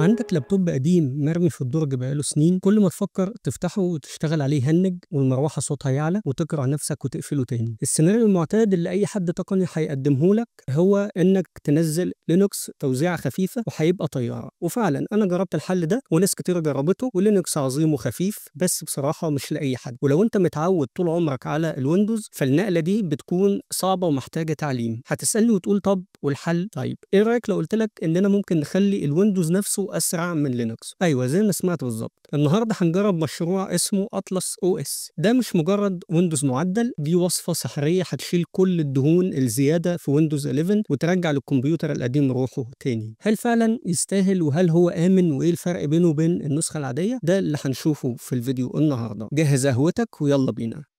عندك لابتوب قديم مرمي في الدرج بقاله سنين كل ما تفكر تفتحه وتشتغل عليه هنج والمروحه صوتها يعلى وتقرع نفسك وتقفله تاني السيناريو المعتاد اللي اي حد تقني هيقدمه لك هو انك تنزل لينكس توزيعه خفيفه وهيبقى طياره وفعلا انا جربت الحل ده وناس كتير جربته ولينكس عظيم وخفيف بس بصراحه مش لاي حد ولو انت متعود طول عمرك على الويندوز فالنقله دي بتكون صعبه ومحتاجه تعليم هتسالني وتقول طب والحل طيب ايه رايك لو قلت لك اننا ممكن نخلي الويندوز نفسه واسرع من لينكس ايوه زي ما سمعت بالظبط النهارده هنجرب مشروع اسمه اطلس او اس ده مش مجرد ويندوز معدل دي وصفه سحريه هتشيل كل الدهون الزياده في ويندوز 11 وترجع للكمبيوتر القديم روحه تاني هل فعلا يستاهل وهل هو امن وايه الفرق بينه وبين النسخه العاديه ده اللي هنشوفه في الفيديو النهارده جهز قهوتك ويلا بينا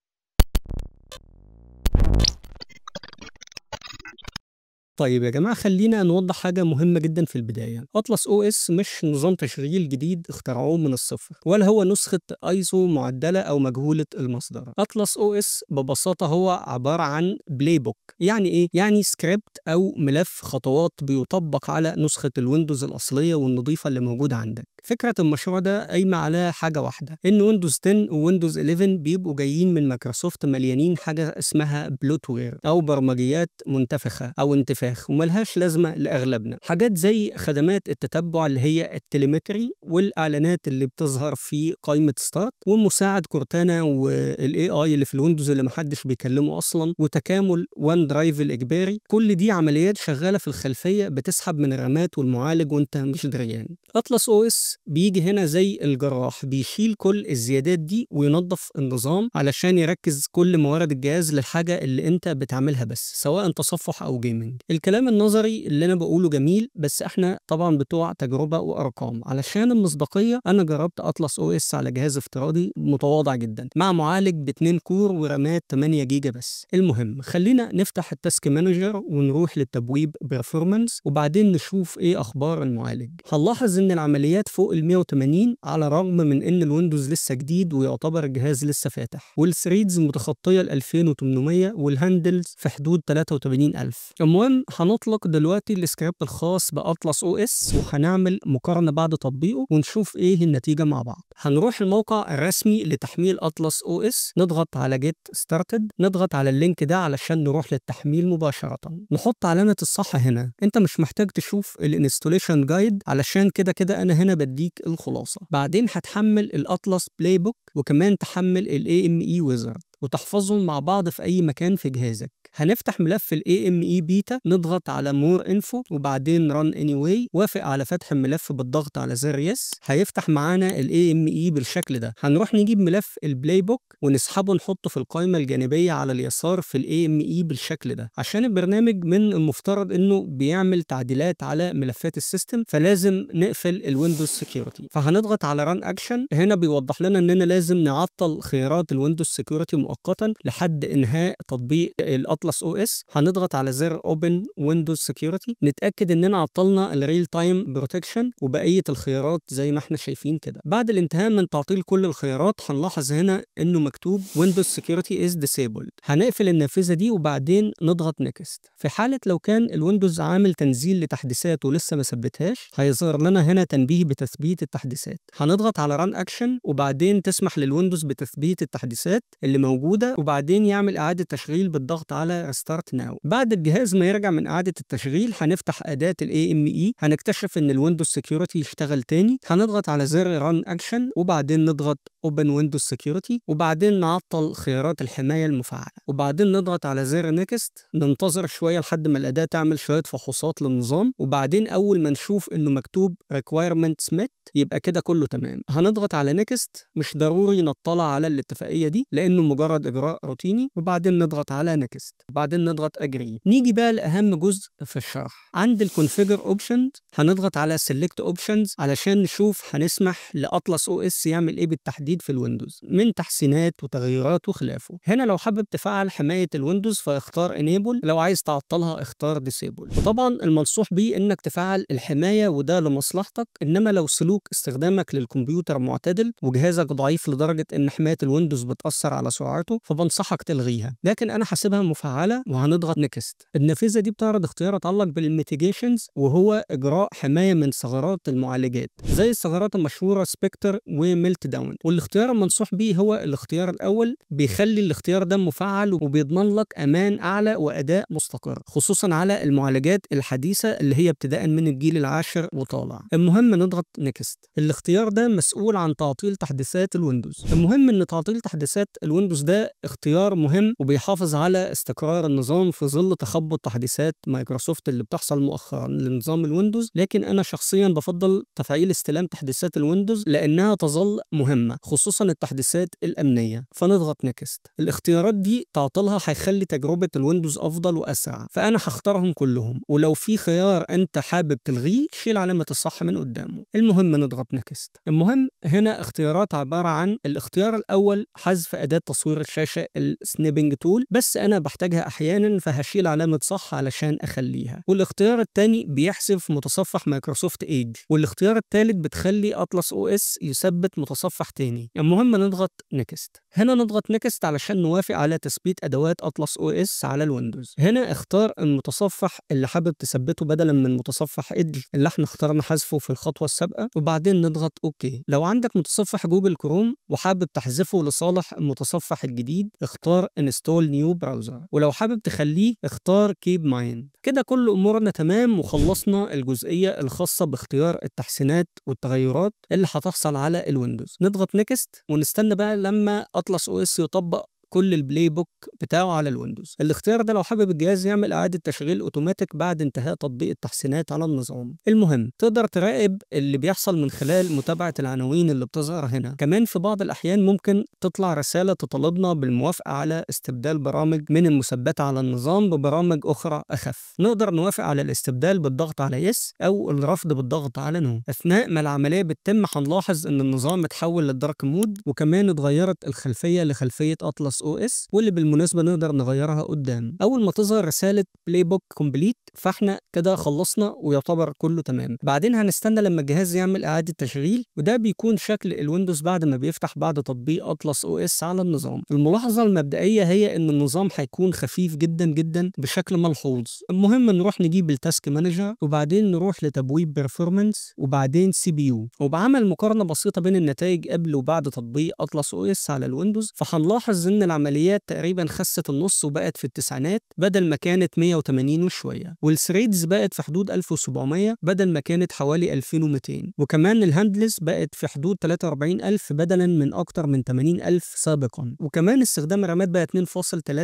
طيب يا جماعة خلينا نوضح حاجة مهمة جدا في البداية أطلس او اس مش نظام تشغيل جديد اخترعوه من الصفر ولا هو نسخة ايزو معدلة أو مجهولة المصدر أطلس او اس ببساطة هو عبارة عن بلاي بوك يعني إيه؟ يعني سكريبت أو ملف خطوات بيطبق على نسخة الويندوز الأصلية والنظيفة اللي موجودة عندك فكره المشروع ده قايمه على حاجه واحده ان ويندوز 10 وويندوز 11 بيبقوا جايين من مايكروسوفت مليانين حاجه اسمها بلوتوير او برمجيات منتفخه او انتفاخ وملهاش لازمه لاغلبنا حاجات زي خدمات التتبع اللي هي التليمتري والاعلانات اللي بتظهر في قائمه ستارت ومساعد كورتانا والاي اي اللي في الويندوز اللي محدش بيكلمه اصلا وتكامل وان درايف الاجباري كل دي عمليات شغاله في الخلفيه بتسحب من الرامات والمعالج وانت مش دريان اطلس او اس بيجي هنا زي الجراح بيشيل كل الزيادات دي وينظف النظام علشان يركز كل موارد الجهاز للحاجه اللي انت بتعملها بس سواء تصفح او جيمنج الكلام النظري اللي انا بقوله جميل بس احنا طبعا بتوع تجربه وارقام علشان المصداقيه انا جربت اطلس او اس على جهاز افتراضي متواضع جدا مع معالج ب 2 كور ورامات 8 جيجا بس المهم خلينا نفتح التاسك مانجر ونروح للتبويب بيرفورمانس وبعدين نشوف ايه اخبار المعالج هنلاحظ ان العمليات فوق فوق ال 180 على الرغم من ان الويندوز لسه جديد ويعتبر الجهاز لسه فاتح والثريدز متخطيه ال 2800 والهاندلز في حدود 83000 المهم هنطلق دلوقتي السكريبت الخاص باطلس او اس وهنعمل مقارنه بعد تطبيقه ونشوف ايه النتيجه مع بعض هنروح الموقع الرسمي لتحميل اطلس او اس نضغط على جيت ستارتد نضغط على اللينك ده علشان نروح للتحميل مباشره نحط علامه الصح هنا انت مش محتاج تشوف الانستوليشن جايد علشان كده كده انا هنا هديك الخلاصه بعدين هتحمل الاطلس بلاي بوك وكمان تحمل الـ AME Wizard وتحفظهم مع بعض في اي مكان في جهازك هنفتح ملف الـ AME بيتا نضغط على مور انفو وبعدين ران anyway وافق على فتح الملف بالضغط على زر يس هيفتح معانا الـ AME بالشكل ده هنروح نجيب ملف البلاي بوك ونسحبه نحطه في القائمة الجانبية على اليسار في الـ AME بالشكل ده عشان البرنامج من المفترض انه بيعمل تعديلات على ملفات السيستم فلازم نقفل الويندوز سكيورتي فهنضغط على رن اكشن هنا بيوضح لنا اننا لازم نعطل خيارات الويندوز سكيورتي مؤقتا لحد انهاء تطبيق الاب اطلس او اس هنضغط على زر اوبن ويندوز سكيورتي نتاكد اننا عطلنا الريل تايم بروتكشن وبقيه الخيارات زي ما احنا شايفين كده بعد الانتهاء من تعطيل كل الخيارات هنلاحظ هنا انه مكتوب ويندوز سكيورتي از ديسيبلد هنقفل النافذه دي وبعدين نضغط نيكست في حاله لو كان الويندوز عامل تنزيل لتحديثات ولسه ما ثبتهاش هيظهر لنا هنا تنبيه بتثبيت التحديثات هنضغط على ران اكشن وبعدين تسمح للويندوز بتثبيت التحديثات اللي موجوده وبعدين يعمل اعاده تشغيل بالضغط على على ريستارت ناو بعد الجهاز ما يرجع من اعاده التشغيل هنفتح اداه الاي ام اي e، هنكتشف ان الويندوز سكيورتي يشتغل تاني هنضغط على زر ران اكشن وبعدين نضغط اوبن ويندوز سكيورتي وبعدين نعطل خيارات الحمايه المفعله وبعدين نضغط على زر نيكست ننتظر شويه لحد ما الاداه تعمل شويه فحوصات للنظام وبعدين اول ما نشوف انه مكتوب requirements met يبقى كده كله تمام هنضغط على نيكست مش ضروري نطلع على الاتفاقيه دي لانه مجرد اجراء روتيني وبعدين نضغط على نيكست وبعدين نضغط اجري نيجي بقى لاهم جزء في الشرح عند الكونفيجر اوبشنز هنضغط على سيلكت اوبشنز علشان نشوف هنسمح لاطلس او اس يعمل ايه بالتحديد في الويندوز من تحسينات وتغييرات وخلافه هنا لو حابب تفعل حمايه الويندوز فاختار انيبل لو عايز تعطلها اختار ديسيبل وطبعا المنصوح بيه انك تفعل الحمايه وده لمصلحتك انما لو سلوك استخدامك للكمبيوتر معتدل وجهازك ضعيف لدرجه ان حمايه الويندوز بتاثر على سرعته فبنصحك تلغيها لكن انا حاسبها مفعله على وهنضغط نكست النافذه دي بتعرض اختيار اتعلق بالميتيجيشنز وهو اجراء حمايه من ثغرات المعالجات زي الثغرات المشهوره سبكتر وميلت داون والاختيار المنصوح به هو الاختيار الاول بيخلي الاختيار ده مفعل وبيضمن لك امان اعلى واداء مستقر خصوصا على المعالجات الحديثه اللي هي ابتداء من الجيل العاشر وطالع المهم نضغط نكست الاختيار ده مسؤول عن تعطيل تحديثات الويندوز المهم ان تعطيل تحديثات الويندوز ده اختيار مهم وبيحافظ على استقرار استقرار النظام في ظل تخبط تحديثات مايكروسوفت اللي بتحصل مؤخرا لنظام الويندوز لكن انا شخصيا بفضل تفعيل استلام تحديثات الويندوز لانها تظل مهمه خصوصا التحديثات الامنيه فنضغط نكست الاختيارات دي تعطيلها هيخلي تجربه الويندوز افضل واسرع فانا هختارهم كلهم ولو في خيار انت حابب تلغيه شيل علامه الصح من قدامه المهم نضغط نكست المهم هنا اختيارات عباره عن الاختيار الاول حذف اداه تصوير الشاشه السنيبنج تول بس انا بحتاج بحتاجها احيانا فهشيل علامه صح علشان اخليها والاختيار الثاني بيحذف متصفح مايكروسوفت ايج والاختيار الثالث بتخلي اطلس او اس يثبت متصفح تاني المهم نضغط نكست هنا نضغط نكست علشان نوافق على تثبيت ادوات اطلس او اس على الويندوز هنا اختار المتصفح اللي حابب تثبته بدلا من متصفح ايدج اللي احنا اخترنا حذفه في الخطوه السابقه وبعدين نضغط اوكي لو عندك متصفح جوجل كروم وحابب تحذفه لصالح المتصفح الجديد اختار انستول نيو براوزر ولو حابب تخليه اختار كيب مايند كده كل امورنا تمام وخلصنا الجزئيه الخاصه باختيار التحسينات والتغيرات اللي هتحصل على الويندوز نضغط نيكست ونستنى بقى لما اطلس او اس يطبق كل البلاي بوك بتاعه على الويندوز الاختيار ده لو حابب الجهاز يعمل اعاده تشغيل اوتوماتيك بعد انتهاء تطبيق التحسينات على النظام المهم تقدر تراقب اللي بيحصل من خلال متابعه العناوين اللي بتظهر هنا كمان في بعض الاحيان ممكن تطلع رساله تطالبنا بالموافقه على استبدال برامج من المثبته على النظام ببرامج اخرى اخف نقدر نوافق على الاستبدال بالضغط على يس او الرفض بالضغط على نو اثناء ما العمليه بتتم هنلاحظ ان النظام اتحول للدارك مود وكمان اتغيرت الخلفيه لخلفيه اطلس او اس واللي بالمناسبه نقدر نغيرها قدام اول ما تظهر رساله بلاي بوك كومبليت فاحنا كده خلصنا ويعتبر كله تمام بعدين هنستنى لما الجهاز يعمل اعاده تشغيل وده بيكون شكل الويندوز بعد ما بيفتح بعد تطبيق اطلس او اس على النظام الملاحظه المبدئيه هي ان النظام هيكون خفيف جدا جدا بشكل ملحوظ المهم نروح نجيب التاسك مانجر وبعدين نروح لتبويب بيرفورمانس وبعدين سي بي يو وبعمل مقارنه بسيطه بين النتائج قبل وبعد تطبيق اطلس او اس على الويندوز فهنلاحظ ان العمليات تقريبا خست النص وبقت في التسعينات بدل ما كانت 180 وشويه والسريدز بقت في حدود 1700 بدل ما كانت حوالي 2200 وكمان الهاندلز بقت في حدود 43000 بدلا من اكتر من 80000 سابقا وكمان استخدام الرامات بقى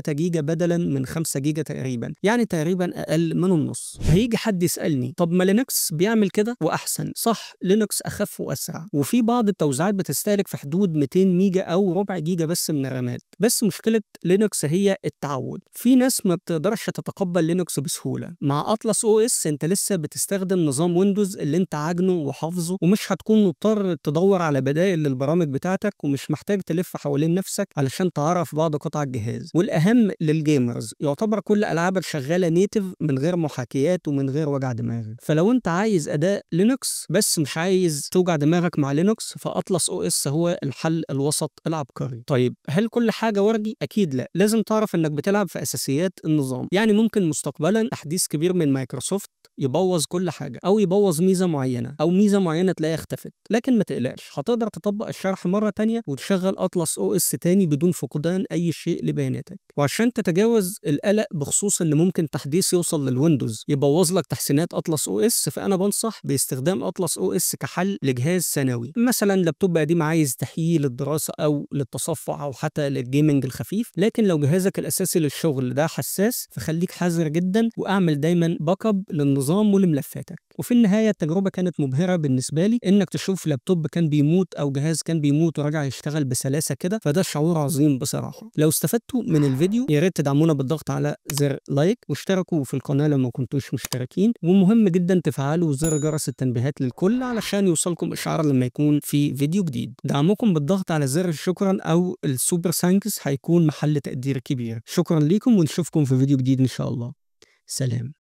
2.3 جيجا بدلا من 5 جيجا تقريبا يعني تقريبا اقل من النص هيجي حد يسالني طب ما لينكس بيعمل كده واحسن صح لينكس اخف واسرع وفي بعض التوزيعات بتستهلك في حدود 200 ميجا او ربع جيجا بس من الرامات بس بس مشكله لينكس هي التعود في ناس ما بتقدرش تتقبل لينكس بسهوله مع اطلس او اس انت لسه بتستخدم نظام ويندوز اللي انت عاجنه وحافظه ومش هتكون مضطر تدور على بدائل للبرامج بتاعتك ومش محتاج تلف حوالين نفسك علشان تعرف بعض قطع الجهاز والاهم للجيمرز يعتبر كل العابك شغاله نيتف من غير محاكيات ومن غير وجع دماغ فلو انت عايز اداء لينكس بس مش عايز توجع دماغك مع لينكس فاطلس او اس هو الحل الوسط العبقري طيب هل كل حاجه الصور دي اكيد لا لازم تعرف انك بتلعب في اساسيات النظام يعني ممكن مستقبلا تحديث كبير من مايكروسوفت يبوظ كل حاجه او يبوظ ميزه معينه او ميزه معينه تلاقيها اختفت لكن ما تقلقش هتقدر تطبق الشرح مره تانية وتشغل اطلس او اس تاني بدون فقدان اي شيء لبياناتك وعشان تتجاوز القلق بخصوص ان ممكن تحديث يوصل للويندوز يبوظ لك تحسينات اطلس او اس فانا بنصح باستخدام اطلس او اس كحل لجهاز ثانوي مثلا لابتوب قديم عايز تحييه للدراسه او للتصفح او حتى للجيمنج الخفيف لكن لو جهازك الاساسي للشغل ده حساس فخليك حذر جدا واعمل دايما باك اب للنظام النظام ولملفاتك وفي النهايه التجربه كانت مبهره بالنسبه لي انك تشوف لابتوب كان بيموت او جهاز كان بيموت وراجع يشتغل بسلاسه كده فده شعور عظيم بصراحه لو استفدتوا من الفيديو يا ريت تدعمونا بالضغط على زر لايك واشتركوا في القناه لو ما كنتوش مشتركين ومهم جدا تفعلوا زر جرس التنبيهات للكل علشان يوصلكم اشعار لما يكون في فيديو جديد دعمكم بالضغط على زر شكرا او السوبر سانكس هيكون محل تقدير كبير شكرا ليكم ونشوفكم في فيديو جديد ان شاء الله سلام